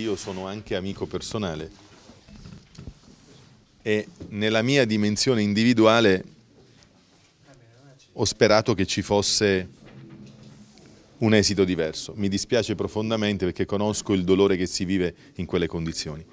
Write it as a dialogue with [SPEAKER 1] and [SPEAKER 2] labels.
[SPEAKER 1] io sono anche amico personale e nella mia dimensione individuale ho sperato che ci fosse un esito diverso. Mi dispiace profondamente perché conosco il dolore che si vive in quelle condizioni.